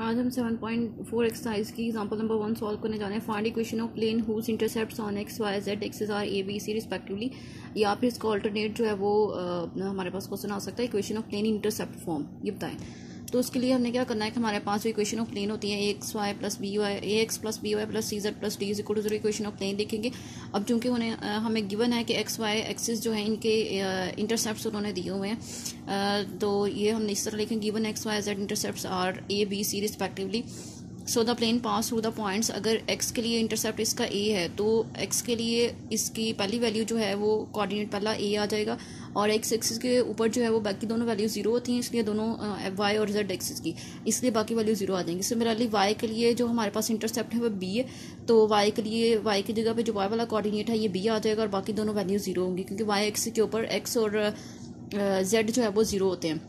आज हम 7.4 एक्सरसाइज की एग्जांपल नंबर वन सॉल्व करने जा रहे हैं find equation of plane whose intercepts on X Y Z axes are A B C respectively या फिर इसका ऑल्टरनेट जो है वो आ, हमारे पास क्वेश्चन आ सकता है equation of plane intercept form ये बताएं तो उसके लिए हमने क्या करना है कि हमारे पास जो इक्वेशन ऑफ प्लेन होती है A X Y plus B Y A X plus B Y plus C Z plus D equal to zero equation of plane देखेंगे अब चूंकि उन्हें हमें गिवन है कि एक्स वाई एक्सिस जो है इनके इंटरसेप्ट उन्होंने दिए हुए हैं तो ये हमने इस तरह लिखें given X Y Z intercept are A B C respectively so the plane pass through the points अगर एक्स के लिए इंटरसेप्ट इसका ए है तो एक्स के लिए इसकी पहली वैल्यू जो है वो कोऑर्डिनेट पहला ए आ जाएगा और एक्स एक्सिस के ऊपर जो है वो बाकी दोनों वैल्यू जीरो होती हैं इसलिए दोनों वाई और जेड एक्सिस की इसलिए बाकी वैल्यू जीरो आ जाएंगी सिमिलरली वाई के लिए जो हमारे पास इंटरसेप्ट है वो बी है तो वाई के लिए वाई की जगह पर जो वाई वाला कॉर्डिनेट है ये बी आ जाएगा और बाकी दोनों वैल्यू जीरो होंगी क्योंकि वाई एक्सिस के ऊपर एक्स और जेड जो है वो जीरो होते हैं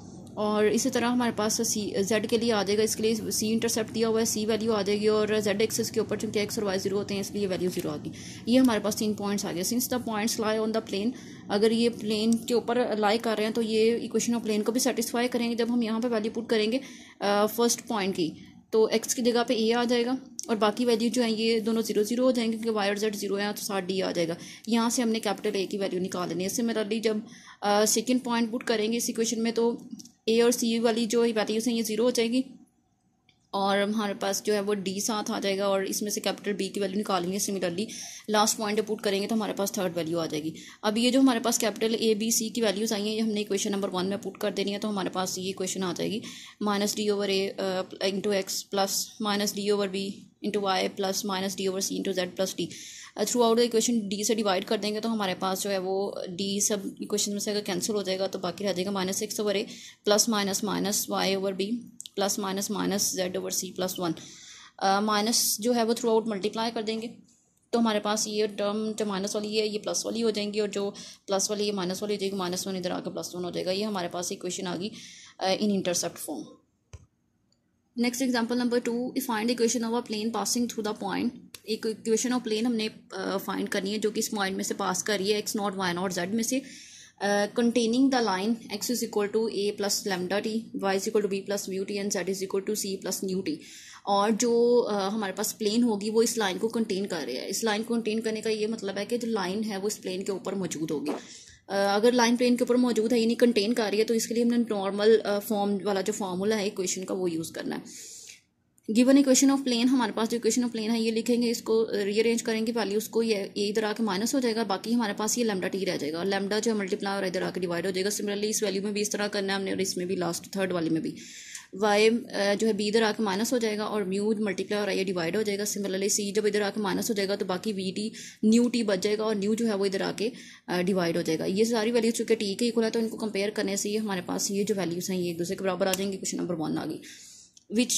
और इसी तरह हमारे पास सी जेड के लिए आ जाएगा इसके लिए सी इंटरसेप्ट दिया हुआ है सी वैल्यू आ जाएगी और जेड एक्सेस के ऊपर चूंकि एक्स और वाई जीरो होते हैं इसलिए वैल्यू जीरो आ गई ये हमारे पास तीन पॉइंट्स आ गए since the points lie on the plane अगर ये प्लेन के ऊपर लाई कर रहे हैं तो ये इक्वेशन ऑफ प्लेन को भी सेटिस्फाई करेंगे जब हम यहाँ पर वैल्यू पुट करेंगे फर्स्ट पॉइंट की तो एक्स की जगह पे ए आ जाएगा और बाकी वैल्यू जो है ये दोनों जीरो जीरो हो जाएंगे क्योंकि वाई और जेड जीरो है तो साथ डी आ जाएगा यहाँ से हमने कैपिटल ए की वैल्यू निकाल लेनी है सिमिलरली जब सेकेंड पॉइंट पुट करेंगे इस इक्वेशन में तो ए और सी वाली जो इवेल्यूशन ये ज़ीरो हो जाएगी और हमारे पास जो है वो डी साथ आ जाएगा और इसमें से कैपिटल बी की वैल्यू निकालेंगे सिमिलरली लास्ट पॉइंट पुट करेंगे तो हमारे पास थर्ड वैल्यू आ जाएगी अब ये जो हमारे पास कैपिटल ए बी सी की वैल्यूज़ आई हैं ये हमने इक्वेशन नंबर वन में पुट कर देनी है तो हमारे पास ये इक्वेशन आ जाएगी minus D over A into X plus minus D over B into Y plus minus D over C into Z plus D throughout the equation D से डिवाइड कर देंगे तो हमारे पास जो है वो डी सब इक्वेशन में से अगर कैंसिल हो जाएगा तो बाकी रह जाएगा minus six over A plus minus minus Y over B plus minus minus Z over C plus one minus जो है वो थ्रू आउट मल्टीप्लाई कर देंगे तो हमारे पास ये टर्म जो माइनस वाली है ये प्लस वाली हो जाएंगी और जो प्लस वाली ये माइनस वाली हो जाएगी माइनस वन इधर आकर प्लस वन हो जाएगा ये हमारे पास इक्वेशन आ गई in intercept form next example number two if find equation of a plane passing through the point एक इक्वेशन ऑफ प्लेन हमने फाइंड uh, करनी है जो कि इस पॉइंट में से पास कर रही है X not why not Z में से containing the line X is equal to A plus lambda T Y is equal to B plus mu T and Z is equal to C plus nu T और जो uh, हमारे पास plane होगी वो इस line को contain कर रही है इस लाइन को कंटेन करने का ये मतलब है कि जो लाइन है वो इस प्लेन के ऊपर मौजूद होगी अगर लाइन प्लेन के ऊपर मौजूद है यानी कंटेन कर रही है तो इसके लिए हमने नॉर्मल फॉर्म वाला जो फार्मूला है इक्वेशन का वो यूज़ करना है गिवन इक्वेशन ऑफ प्लेन हमारे पास जो इक्वेशन ऑफ प्लेन है ये लिखेंगे इसको रीअरेंज करेंगे वैल्यू उसको ये ये इधर आके माइनस हो जाएगा बाकी हमारे पास ये लेमडा टी रह जाएगा और लेमडा जो मल्टीप्लाई और इधर आके डिवाइड हो जाएगा सिमिलरली इस वैल्यू में भी इस तरह करना है हमने और इसमें भी लास्ट थर्ड वाले में भी वाई जो है बी इधर आके माइनस हो जाएगा और म्यू मल्टीप्लाई और आई डिवाइड हो जाएगा सिमिलरली सी जब इधर आके माइनस हो जाएगा तो बाकी वी टी न्यू टी बच जाएगा और न्यू जो है वो इधर आके डिवाइड हो जाएगा ये सारी वैल्यूज चूँकि टी के इक्वल है तो इनको कंपेयर करने से ही हमारे पास ये जो वैल्यूज़ हैं ये एक दूसरे के बराबर आ जाएंगे क्वेश्चन नंबर वन आ गई which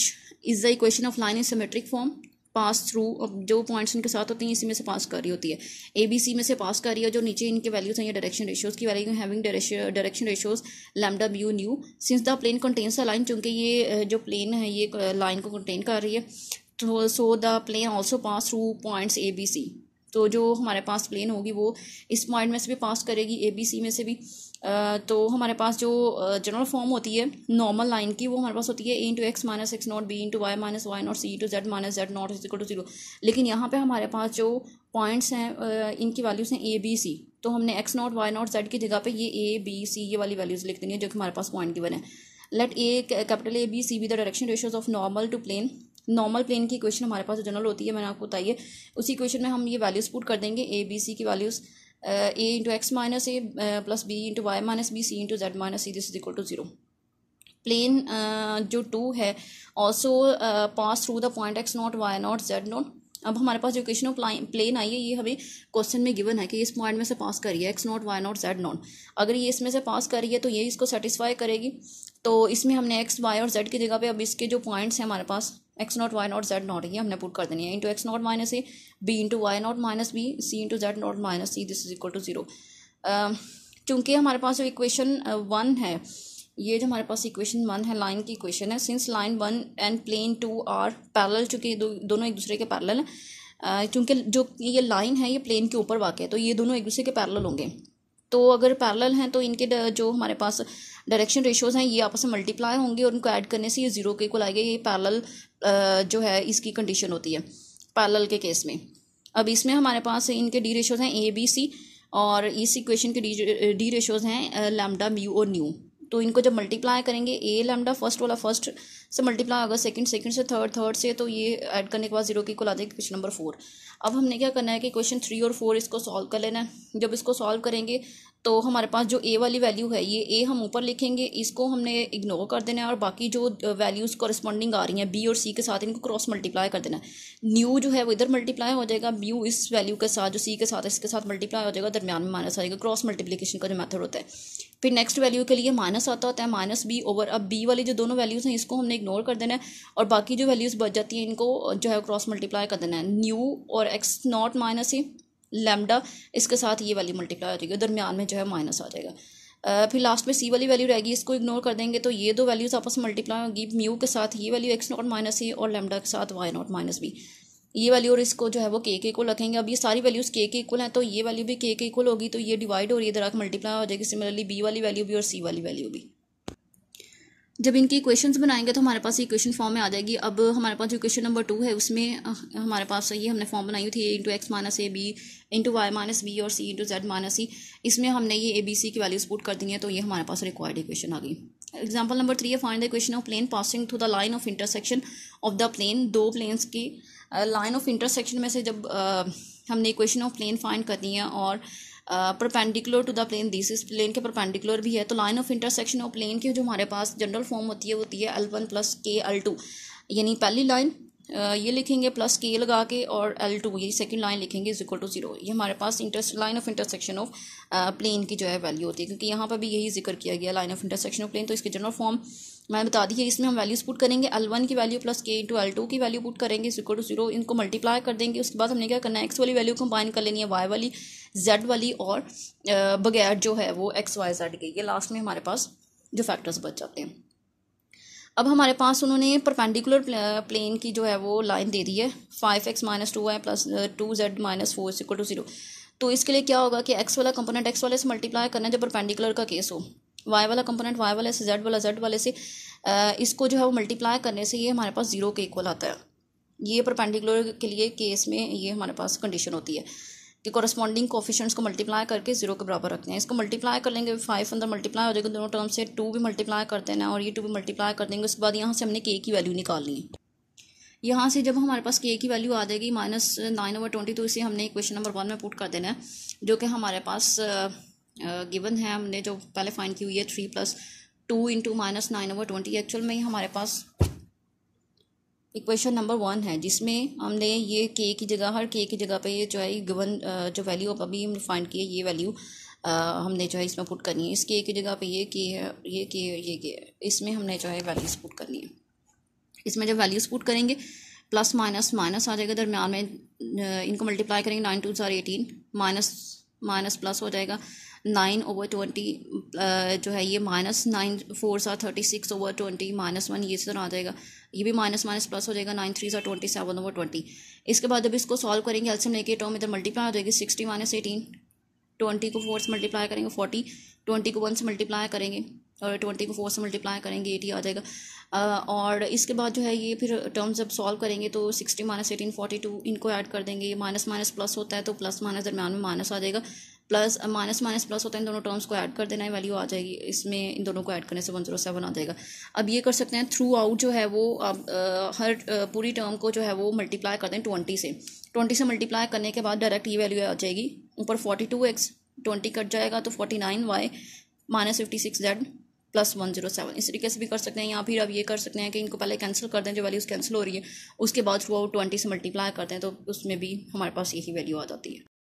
is the equation of line in symmetric form pass through अब जो पॉइंट्स इनके साथ होते हैं इसी में से पास कर रही होती है ए बी सी में से पास कर रही है जो नीचे इनके वैल्यूज हैं ये डायरेक्शन रेशियोज की value having direction ratios lambda mu nu since the plane contains the line चूंकि ये जो प्लेन है ये लाइन को कंटेन कर रही है so the plane also pass through points A B C तो जो हमारे पास प्लेन होगी वो इस पॉइंट में से भी पास करेगी ए बी सी में से भी तो हमारे पास जो जनरल फॉर्म होती है नॉर्मल लाइन की वो हमारे पास होती है A into x minus X not B into Y minus Y not C into Z minus Z not equal to zero लेकिन यहाँ पे हमारे पास जो पॉइंट्स हैं इनकी वैल्यूज़ हैं ए बी सी तो हमने X not why not Z की जगह पे ये ए बी सी ये वाली वैल्यूज़ लिख देनी है जो कि हमारे पास पॉइंट की है let A capital A B C be the direction ratios of normal to plane normal plane की क्वेश्चन हमारे पास जनरल होती है मैंने आपको बताइए उसी क्वेश्चन में हम ये वैल्यूज़ पुट कर देंगे ए बी सी की values A into x minus A plus B into Y minus B C into Z minus C this is equal to zero plane जो टू है also pass through the point X not why not Z not अब हमारे पास जो question of plane आई है ये हमें question में गिवन है कि इस पॉइंट में से पास करिए X not why not Z not अगर ये इसमें से पास करिए तो ये इसको सेटिस्फाई करेगी तो इसमें हमने एक्स वाई और जेड की जगह पे अब इसके जो पॉइंट्स हैं हमारे पास x not why not Z nought ये हमने पुट कर देनी है into x nought minus a b into y nought minus B C into z nought minus C this is equal to zero चूँकि हमारे पास जो इक्वेशन वन uh, है ये जो हमारे पास इक्वेशन वन है लाइन की इक्वेशन है since line one and plane two are parallel चूँकि दोनों एक दूसरे के पैरल हैं uh, चूंकि जो ये लाइन है ये प्लेन के ऊपर वाक़ है तो ये दोनों एक दूसरे के पैरल होंगे तो अगर पैरेलल हैं तो इनके जो हमारे पास डायरेक्शन रेशोज़ हैं ये आपस में मल्टीप्लाई होंगे और उनको ऐड करने से ये ज़ीरो के को लाएगा ये पैरेलल जो है इसकी कंडीशन होती है पैरेलल के केस में अब इसमें हमारे पास इनके डी रेशोज़ हैं ए बी सी और इस इक्वेशन के डी डी रेशोज़ हैं लैमडा म्यू और न्यू तो इनको जब मल्टीप्लाई करेंगे ए लैमडा फर्स्ट वाला फर्स्ट से मल्टीप्लाई होगा सेकंड सेकंड से थर्ड थर्ड से तो ये ऐड करने के बाद जीरो की इक्वल आ जाएगी क्वेश्चन नंबर फोर अब हमने क्या करना है कि क्वेश्चन थ्री और फोर इसको सॉल्व कर लेना है जब इसको सॉल्व करेंगे तो हमारे पास जो ए वाली वैल्यू है ये ए हम ऊपर लिखेंगे इसको हमने इग्नोर कर देना है और बाकी जो वैल्यूज़ कॉरस्पॉन्डिंग आ रही हैं बी और सी के साथ इनको क्रॉस मल्टीप्लाई कर देना है न्यू जो है वो इधर मल्टीप्लाई हो जाएगा ब्यू इस वैल्यू के साथ जो सी के साथ इसके साथ मल्टीप्लाई हो जाएगा दरमियान में माइनस जाएगा क्रॉस मल्टीप्लीकेशन का जो मैथड होता है फिर नेक्स्ट वैल्यू के लिए माइनस आता होता है माइनस बी ओवर अब बी वाली जो दोनों वैल्यूज़ हैं इसको हमने इग्नोर कर देना है और बाकी जो वैल्यूज़ बच जाती हैं इनको जो है क्रॉस मल्टीप्लाई कर देना है न्यू और एक्स नॉट माइनस ही लेमडा इसके साथ ये वैल्यू मल्टीप्लाई हो जाएगी दरमियान में जो है माइनस आ जाएगा फिर लास्ट में सी वाली वैल्यू रहेगी इसको इग्नोर कर देंगे तो ये दो वैल्यूज़ आपस मल्टीप्लाई होगी म्यू के साथ ये वैल्यू एक्स नॉट माइनस ही और लेमडा के साथ वाई नॉट माइनस बी ये वैल्यू और इसको जो है वो के के इक्वल रखेंगे अब ये सारी वैल्यूज़ के के इक्वल हैं तो ये वैल्यू भी के के इक्वल होगी तो ये डिवाइड हो रही है मल्टीप्लाई हो जाएगी सिमिलरली बी वाली वैल्यू भी और सी वाली वैल्यू भी जब इनकी इक्वेशन बनाएंगे तो हमारे पास इक्वेशन फॉर्म में आ जाएगी अब हमारे पास जो इक्वेशन नंबर टू है उसमें हमारे पास ये हमने फॉर्म बनाई थी a into x minus a b into Y minus b और c into Z minus c इसमें हमने ये ए बी सी की वैल्यू स्पूट कर दी है तो ये हमारे पास रिक्वायर्ड इक्वेशन आ गई एग्जाम्पल नंबर थ्री है find the equation of plane passing through the line of intersection of the plane दो प्लेन्स की लाइन ऑफ इंटरसेक्शन में से जब uh, हमने इक्वेशन ऑफ प्लेन फाइंड करनी है और perpendicular to the plane this इस प्लेन के परपेंडिकुलर भी है तो line of intersection of plane की जो हमारे पास जनरल फॉर्म होती है होती है L one plus k L two यानी पहली लाइन ये लिखेंगे प्लस के लगा के और एल टू ये सेकेंड लाइन लिखेंगे इज इक्वल टू जीरो ये हमारे पास inter line of intersection of plane की जो है वैल्यू होती है क्योंकि यहाँ पर भी यही जिक्र किया गया line of intersection of plane तो इसके जनरल फॉर्म मैंने बता दी है इसमें हम वैल्यूज पुट करेंगे एल वन की value plus k into L two की वैल्यू पुट करेंगे इज इक्वल टू जीरो इनको मल्टीप्लाई कर देंगे उसके बाद हमने क्या करना है एक्स वाली वैल्यू कंबाइन कर लेनी है वाई वाली जेड वाली और बगैर जो है वो एक्स वाई जेड के ये लास्ट में हमारे पास जो फैक्टर्स बच जाते हैं अब हमारे पास उन्होंने परपेंडिकुलर प्लेन की जो है वो लाइन दे दी है five x minus two y plus two z minus four equal to zero तो इसके लिए क्या होगा कि एक्स वाला कंपोनेंट एक्स वाले से मल्टीप्लाई करना है जब परपेंडिकुलर का केस हो वाई वाला कंपोनेंट वाई वाले से जेड वाला जेड वाले से इसको जो है वो मल्टीप्लाई करने से ये हमारे पास जीरो के इक्वल आता है ये परपेंडिकुलर के लिए केस में ये हमारे पास कंडीशन होती है कि कॉरस्पॉन्डिंग कोफिशेंट्स को मल्टीप्लाई करके जीरो के बराबर रखते हैं इसको मल्टीप्लाई कर लेंगे फाइव अंदर मल्टीप्लाई हो जाएगा दोनों टर्म से टू भी मल्टीप्लाई कर देना और ये टू भी मल्टीप्लाई कर देंगे उसके बाद यहाँ से हमने के की वैल्यू निकालनी है यहाँ से जब हमारे पास के की वैल्यू आ जाएगी माइनस नाइन ओवर ट्वेंटी तो इसे हमने इक्वेशन नंबर वन में पुट कर देना है जो कि हमारे पास गिवन है हमने जो पहले फाइंड की हुई है three plus two into minus nine over twenty actual में हमारे पास इक्वेशन नंबर वन है जिसमें हमने ये के की जगह हर के की जगह पे ये जो है गिवन जो वैल्यू अभी हमने फाइंड की है ये वैल्यू हमने जो है इसमें पुट करनी है इस के की जगह पे ये के है ये के ये के इसमें हमने जो है वैल्यूज पुट करनी है इसमें जब वैल्यूज पुट करेंगे प्लस माइनस माइनस आ जाएगा दरम्यान में इनको मल्टीप्लाई करेंगे नाइन टू ज़ार एटीन माइनस माइनस प्लस हो जाएगा नाइन ओवर ट्वेंटी जो है ये माइनस नाइन फोर सा thirty six over twenty minus one ये तरह आ जाएगा ये भी माइनस माइनस प्लस हो जाएगा नाइन थ्री सा ट्वेंटी सेवन ओवर ट्वेंटी इसके बाद जब इसको सॉल्व करेंगे एल्सियम लेके टर्म इधर मल्टीप्लाई हो जाएगी सिक्सटी माइनस एटीन ट्वेंटी को फोर से मल्टीप्लाई करेंगे फोर्टी ट्वेंटी को वन से मल्टीप्लाई करेंगे और ट्वेंटी को फोर से मल्टीप्लाई करेंगे एटी आ जाएगा और इसके बाद जो है ये फिर टर्म्स जब सॉल्व करेंगे तो sixty minus eighteen forty two इनको ऐड कर देंगे ये माइनस माइनस प्लस होता है तो प्लस माइनस दरमियान में माइनस आ जाएगा प्लस माइनस माइनस प्लस होता है इन दोनों टर्म्स को ऐड कर देना है वैल्यू आ जाएगी इसमें इन दोनों को ऐड करने से वन जीरो सेवन आ जाएगा अब ये कर सकते हैं थ्रू आउट जो है वो आप आ, हर आ, पूरी टर्म को जो है वो मल्टीप्लाई कर दें ट्वेंटी से ट्वेंटी से मल्टीप्लाई करने के बाद डायरेक्ट ये वैल्यू आ जाएगी ऊपर forty two x twenty cut जाएगा तो forty nine y minus fifty six z plus one zero seven इस तरीके से भी कर सकते हैं या फिर आप ये कर सकते हैं कि इनको पहले कैंसिल कर दें जो वैल्यूज़ कैंसिल हो रही है उसके बाद थ्रू आउट ट्वेंटी से मल्टीप्लाई करते हैं तो उसमें भी हमारे पास यही वैल्यू आ जाती है